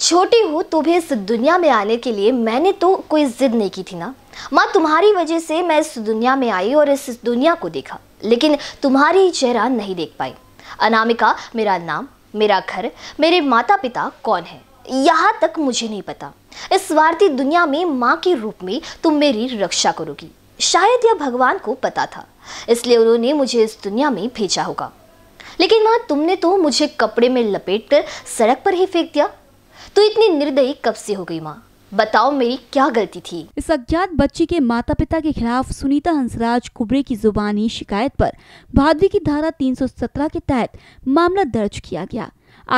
छोटी हो तो भी इस दुनिया में आने के लिए मैंने तो कोई ज़िद नहीं की थी ना माँ तुम्हारी वजह से मैं इस दुनिया में आई और इस दुनिया को देखा लेकिन तुम्हारी चेहरा नहीं देख पाई अनामिका मेरा नाम मेरा घर मेरे माता पिता कौन है यहाँ तक मुझे नहीं पता इस स्वार्थी दुनिया में माँ के रूप में तुम मेरी रक्षा करोगी शायद यह भगवान को पता था इसलिए उन्होंने मुझे इस दुनिया में भेजा होगा लेकिन माँ तुमने तो मुझे कपड़े में लपेट कर सड़क पर ही फेंक दिया तो इतनी निर्दयी कब से हो गई माँ बताओ मेरी क्या गलती थी इस अज्ञात बच्ची के माता पिता के खिलाफ सुनीता हंसराज कुबरे की जुबानी शिकायत पर भादवी की धारा 317 के तहत मामला दर्ज किया गया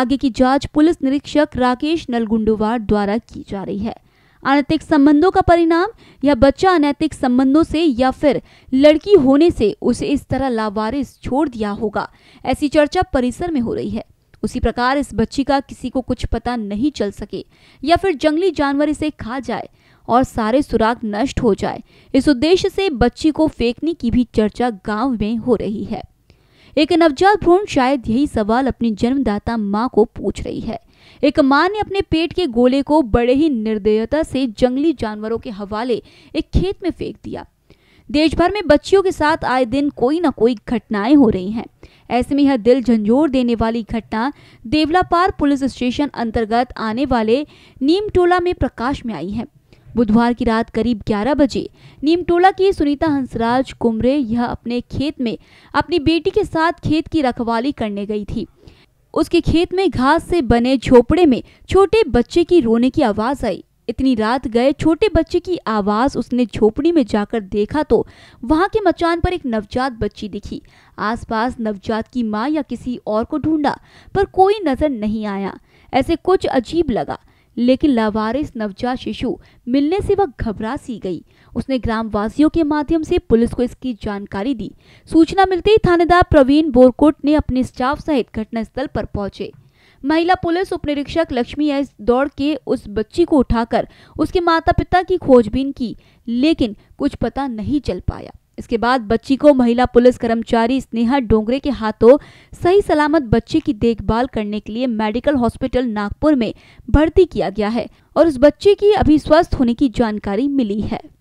आगे की जांच पुलिस निरीक्षक राकेश नलगुंडोवार द्वारा की जा रही है अनैतिक संबंधों का परिणाम या बच्चा अनैतिक संबंधों से या फिर लड़की होने से उसे इस तरह लावारिस छोड़ दिया होगा ऐसी चर्चा परिसर में हो रही है उसी प्रकार इस बच्ची का किसी को कुछ पता नहीं चल सके या फिर जंगली जानवर इसे खा जाए और सारे सुराग नष्ट हो जाए इस उद्देश्य से बच्ची को फेंकने की भी चर्चा गांव में हो रही है एक नवजात भ्रूण शायद यही सवाल अपनी जन्मदाता माँ को पूछ रही है एक माँ ने अपने पेट के गोले को बड़े ही निर्दयता से जंगली जानवरों के हवाले एक खेत में फेंक दिया देश भर में बच्चियों के साथ आए दिन कोई ना कोई घटनाएं हो रही हैं ऐसे में यह दिल झंझोर देने वाली घटना देवलापार पुलिस स्टेशन अंतर्गत आने वाले नीमटोला में प्रकाश में आई है बुधवार की रात करीब 11 बजे नीमटोला की सुनीता हंसराज कुमरे यह अपने खेत में अपनी बेटी के साथ खेत की रखवाली करने गई थी उसके खेत में घास से बने झोपड़े में छोटे बच्चे की रोने की आवाज आई इतनी रात गए छोटे बच्चे की आवाज़ उसने झोपड़ी में जाकर देखा तो वहाँ के मचान पर एक नवजात बच्ची दिखी आसपास नवजात की माँ या किसी और को ढूंढा पर कोई नज़र नहीं आया ऐसे कुछ अजीब लगा लेकिन लावारिस नवजात शिशु मिलने से वह घबरा सी गई उसने ग्रामवासियों के माध्यम से पुलिस को इसकी जानकारी दी सूचना मिलते ही थानेदार प्रवीण बोरकोट ने अपने स्टाफ सहित घटनास्थल पर पहुंचे महिला पुलिस उप निरीक्षक लक्ष्मी एस दौड़ के उस बच्ची को उठाकर उसके माता पिता की खोजबीन की लेकिन कुछ पता नहीं चल पाया इसके बाद बच्ची को महिला पुलिस कर्मचारी स्नेहा डोंगरे के हाथों सही सलामत बच्चे की देखभाल करने के लिए मेडिकल हॉस्पिटल नागपुर में भर्ती किया गया है और उस बच्चे की अभी स्वस्थ होने की जानकारी मिली है